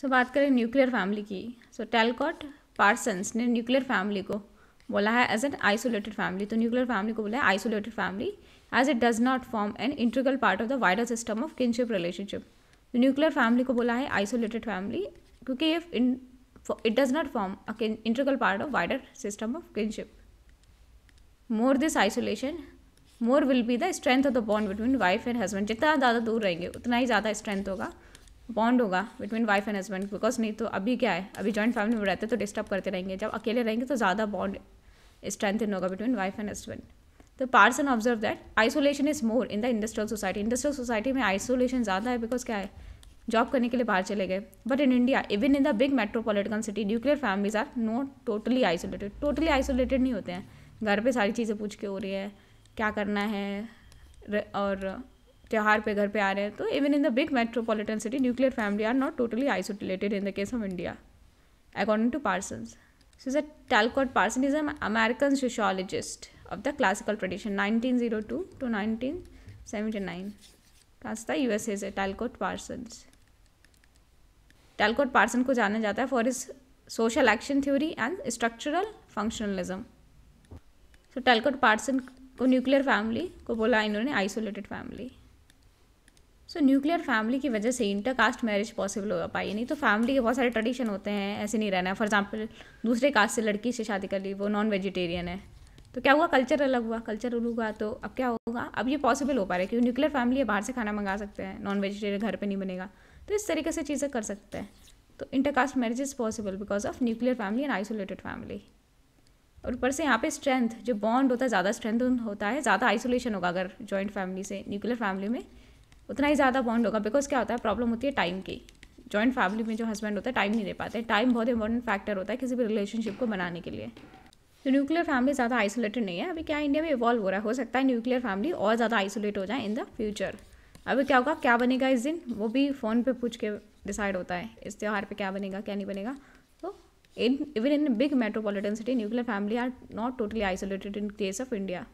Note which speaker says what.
Speaker 1: सो so, बात करें nuclear family की सो टेलकॉट पार्सन्स ने न्यूक्लियर फैमिली को बोला है एज एन आइसोलेटेड फैमिली तो न्यूक्लियर फैमिली को बोला है isolated family as it does not form an integral part of the wider system of kinship relationship nuclear family को बोला है आइसोलेटेड फैमिली क्योंकि if in it does not form integral part of wider system of kinship more this isolation more will be the strength of the bond between wife and husband जितना ज़्यादा दूर रहेंगे उतना ही ज़्यादा स्ट्रेंथ होगा bond होगा between wife and husband because नहीं तो अभी क्या है अभी जॉइंट फैमिली में रहते तो डिस्टर्ब करते रहेंगे जब अकेले रहेंगे तो ज़्यादा बॉन्ड स्ट्रेंथन होगा बिटवीन वाइफ एंड हस्बैंड तो Parson observe that isolation is more in the industrial society industrial society में आइसोलेशन ज़्यादा है बिकॉज क्या है जॉब करने के लिए बाहर चले गए but in India even in the big metropolitan city nuclear families are not totally isolated totally isolated नहीं होते हैं घर पर सारी चीज़ें पूछ के हो रही है क्या करना है और त्यौहार पे घर पे आ रहे हैं तो even in the big metropolitan city nuclear family are not totally isolated in the case of India according to Parsons is that American sociologist of the classical tradition nineteen zero two to nineteen seventy nine U S as a Talcott Parson Talcott Parson को जाना जाता है for his social action theory and structural functionalism so Talcott Parson को nuclear family को बोला इन्होंने isolated family so nuclear family की वजह से इंटर कास्ट मैरिज पॉसिबल हो पाई नहीं तो फैमिली के बहुत सारे ट्रेडिशन होते हैं ऐसे नहीं रहना है फॉर एग्जाम्पल दूसरे कास्ट से लड़की से शादी कर ली वो नॉन वेजिटेरियन है तो क्या हुआ कल्चर अलग हुआ कल्चर अलग हुआ तो अब क्या होगा अब ये पॉसिबल हो पा रहा है क्योंकि न्यूक्लियर फैमिली बाहर से खाना मंगा सकते हैं नॉन वेजिटेरियन घर पर नहीं बनेगा तो इस तरीके से चीज़ें कर सकते हैं तो intercaste marriage is possible because of nuclear family and isolated family और ऊपर से यहाँ पे स्ट्रेंथ जो बॉन्ड होता है ज़्यादा स्ट्रेंथ होता है ज़्यादा आइसोलेशन होगा अगर जॉइंट फैमिली से न्यूक्लियर फैमिली में उतना ही ज़्यादा बॉन्ड होगा बिकॉज क्या होता है प्रॉब्लम होती है टाइम की जॉइंट फैमिली में जो हस्बैंड होता है टाइम नहीं दे पाते टाइम बहुत इंपॉर्टेंट फैक्टर होता है किसी भी रिलेशनशिप को बनाने के लिए तो न्यूक्लियर फैमिली ज़्यादा आइसोलेटेड नहीं है अभी क्या इंडिया में इवॉल्व हो रहा है हो सकता है न्यूक्लियर फैमिली और ज़्यादा आइसोलेट हो जाए इन द फ्यूचर अभी क्या होगा क्या बनेगा इस दिन वो भी फ़ोन पर पूछ के डिसाइड होता है इस त्यौहार पर क्या बनेगा क्या नहीं बनेगा तो in even in big metropolitan city nuclear family are not totally isolated in case of India